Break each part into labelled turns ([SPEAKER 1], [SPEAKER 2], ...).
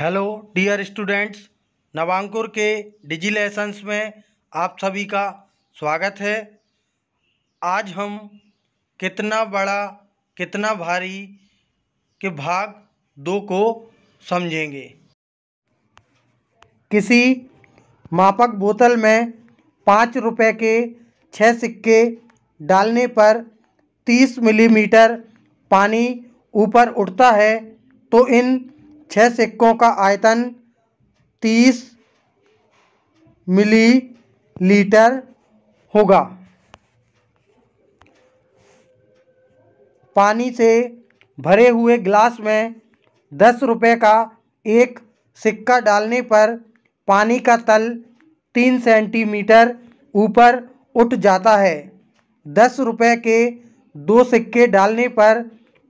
[SPEAKER 1] hello dear students नवांकुर के डिजी lessons में आप सभी का स्वागत है आज हम कितना बड़ा कितना भारी के भाग दो को समझेंगे किसी मापक बोतल में पाँच रुपये के छः सिक्के डालने पर तीस मिलीमीटर पानी ऊपर उठता है तो इन छः सिक्कों का आयतन तीस मिली लीटर होगा पानी से भरे हुए गिलास में दस रुपये का एक सिक्का डालने पर पानी का तल तीन सेंटीमीटर ऊपर उठ जाता है दस रुपये के दो सिक्के डालने पर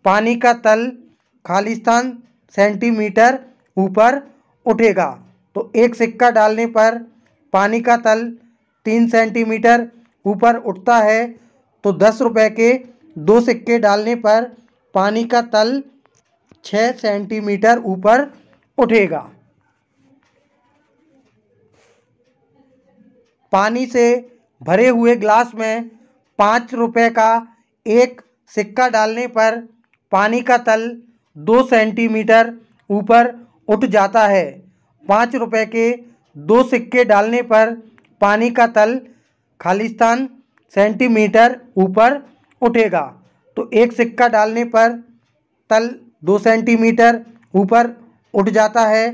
[SPEAKER 1] पानी का तल खालिस्तान सेंटीमीटर ऊपर उठेगा तो एक सिक्का डालने पर पानी का तल तीन सेंटीमीटर ऊपर उठता है तो दस रुपये के दो सिक्के डालने पर पानी का तल छः सेंटीमीटर ऊपर उठेगा पानी से भरे हुए ग्लास में पाँच रुपये का एक सिक्का डालने पर पानी का तल दो सेंटीमीटर ऊपर उठ जाता है पाँच रुपए के दो सिक्के डालने पर पानी का तल खालिस्तान सेंटीमीटर ऊपर उठेगा तो एक सिक्का डालने पर तल दो सेंटीमीटर ऊपर उठ जाता है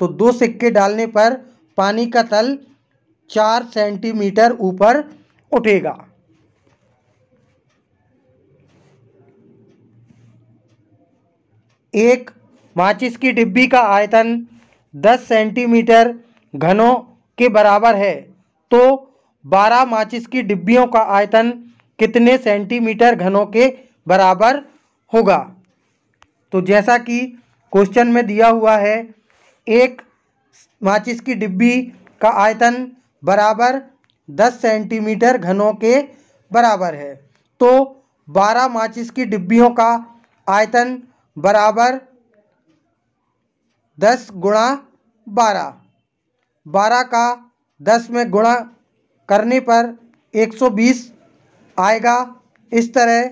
[SPEAKER 1] तो दो सिक्के डालने पर पानी का तल चार सेंटीमीटर ऊपर उठेगा एक माचिस की डिब्बी का आयतन 10 सेंटीमीटर घनों के बराबर है तो 12 माचिस की डिब्बियों का आयतन कितने सेंटीमीटर घनों के बराबर होगा तो जैसा कि क्वेश्चन में दिया हुआ है एक माचिस की डिब्बी का आयतन बराबर 10 सेंटीमीटर घनों के बराबर है तो 12 माचिस की डिब्बियों का आयतन बराबर दस गुणा बारह बारह का दस में गुणा करने पर एक सौ बीस आएगा इस तरह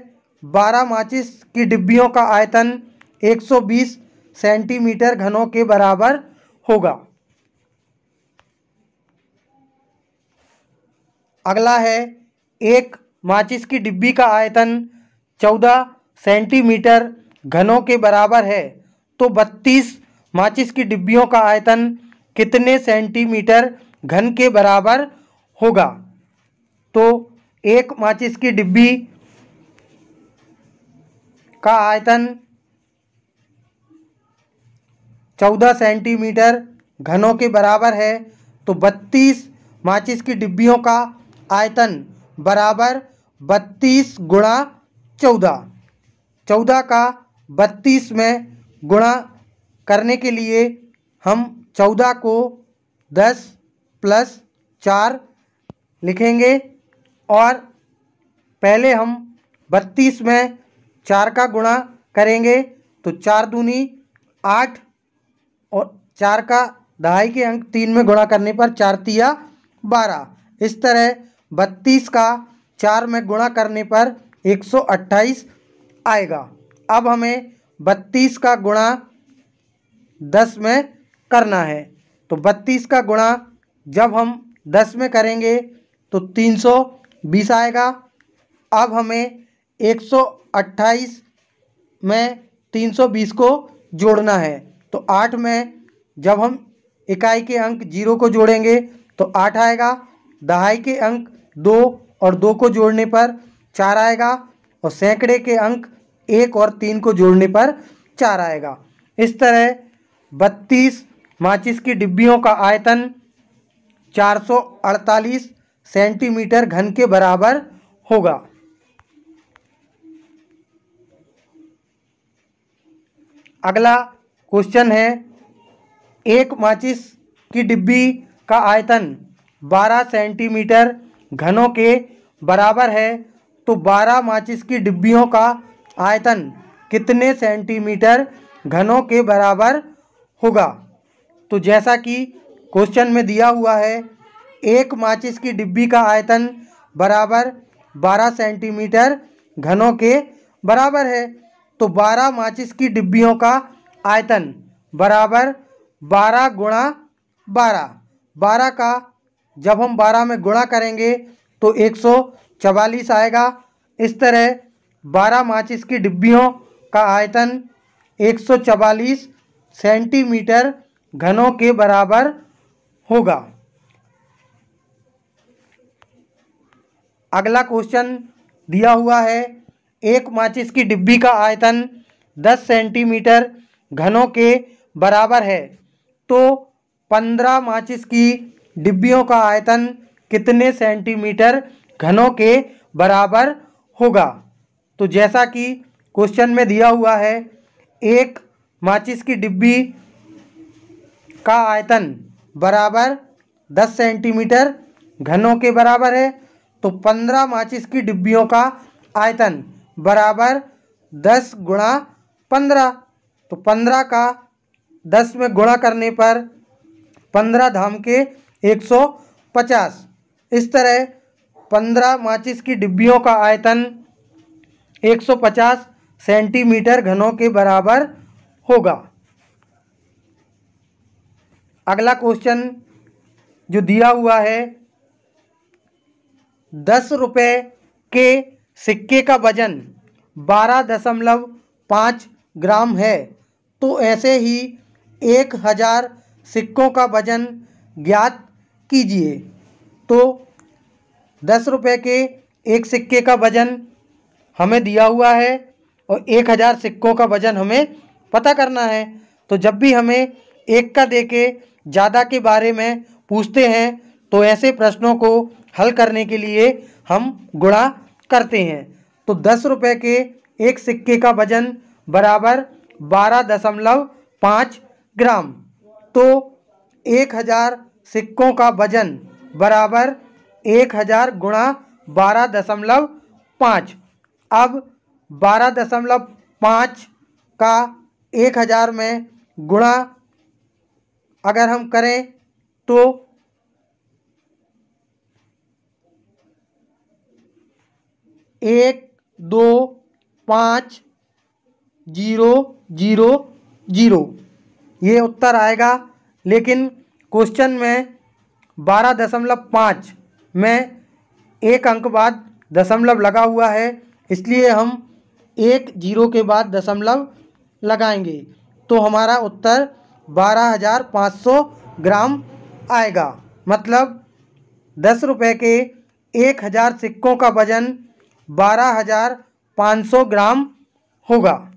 [SPEAKER 1] बारह माचिस की डिब्बियों का आयतन एक सौ बीस सेंटीमीटर घनों के बराबर होगा अगला है एक माचिस की डिब्बी का आयतन चौदह सेंटीमीटर घनों के बराबर है तो बत्तीस माचिस की डिब्बियों का आयतन कितने सेंटीमीटर घन के बराबर होगा तो एक माचिस की डिब्बी का आयतन चौदह सेंटीमीटर घनों के बराबर है तो बत्तीस माचिस की डिब्बियों का आयतन बराबर बत्तीस गुणा चौदह चौदह का बत्तीस में गुणा करने के लिए हम चौदह को दस प्लस चार लिखेंगे और पहले हम बत्तीस में चार का गुणा करेंगे तो चार दूनी आठ और चार का दहाई के अंक तीन में गुणा करने पर चार तिया बारह इस तरह बत्तीस का चार में गुणा करने पर एक सौ अट्ठाईस आएगा अब हमें बत्तीस का गुणा दस में करना है तो बत्तीस का गुणा जब हम दस में करेंगे तो तीन सौ बीस आएगा अब हमें एक सौ अट्ठाईस में तीन सौ बीस को जोड़ना है तो आठ में जब हम इकाई के अंक जीरो को जोड़ेंगे तो आठ आएगा दहाई के अंक दो और दो को जोड़ने पर चार आएगा और सैकड़े के अंक एक और तीन को जोड़ने पर चार आएगा इस तरह बत्तीस माचिस की डिब्बियों का आयतन 448 सेंटीमीटर घन के बराबर होगा अगला क्वेश्चन है एक माचिस की डिब्बी का आयतन 12 सेंटीमीटर घनों के बराबर है तो 12 माचिस की डिब्बियों का आयतन कितने सेंटीमीटर घनों के बराबर होगा तो जैसा कि क्वेश्चन में दिया हुआ है एक माचिस की डिब्बी का आयतन बराबर 12 सेंटीमीटर घनों के बराबर है तो 12 माचिस की डिब्बियों का आयतन बराबर 12 गुणा बारह बारह का जब हम बारह में गुणा करेंगे तो एक सौ चवालीस आएगा इस तरह बारह माचिस की डिब्बियों का आयतन 144 सेंटीमीटर घनों के बराबर होगा अगला क्वेश्चन दिया हुआ है एक माचिस की डिब्बी का आयतन 10 सेंटीमीटर घनों के बराबर है तो 15 माचिस की डिब्बियों का आयतन कितने सेंटीमीटर घनों के बराबर होगा तो जैसा कि क्वेश्चन में दिया हुआ है एक माचिस की डिब्बी का आयतन बराबर दस सेंटीमीटर घनों के बराबर है तो पंद्रह माचिस की डिब्बियों का आयतन बराबर दस गुणा पंद्रह तो पंद्रह का दस में गुणा करने पर पंद्रह धाम के एक सौ पचास इस तरह पंद्रह माचिस की डिब्बियों का आयतन 150 सेंटीमीटर घनों के बराबर होगा अगला क्वेश्चन जो दिया हुआ है दस रुपये के सिक्के का वजन बारह दशमलव पाँच ग्राम है तो ऐसे ही एक हज़ार सिक्कों का वजन ज्ञात कीजिए तो दस रुपये के एक सिक्के का वजन हमें दिया हुआ है और एक हज़ार सिक्कों का वज़न हमें पता करना है तो जब भी हमें एक का दे के ज़्यादा के बारे में पूछते हैं तो ऐसे प्रश्नों को हल करने के लिए हम गुणा करते हैं तो दस रुपये के एक सिक्के का वज़न बराबर बारह दशमलव पाँच ग्राम तो एक हज़ार सिक्कों का वज़न बराबर एक हज़ार गुणा बारह दशमलव पाँच अब बारह दशमलव पाँच का एक हज़ार में गुणा अगर हम करें तो एक दो पाँच जीरो जीरो जीरो ये उत्तर आएगा लेकिन क्वेश्चन में बारह दशमलव पाँच में एक अंक बाद दशमलव लगा हुआ है इसलिए हम एक जीरो के बाद दशमलव लगाएंगे तो हमारा उत्तर बारह हज़ार पाँच सौ ग्राम आएगा मतलब दस रुपये के एक हज़ार सिक्कों का वज़न बारह हज़ार पाँच सौ ग्राम होगा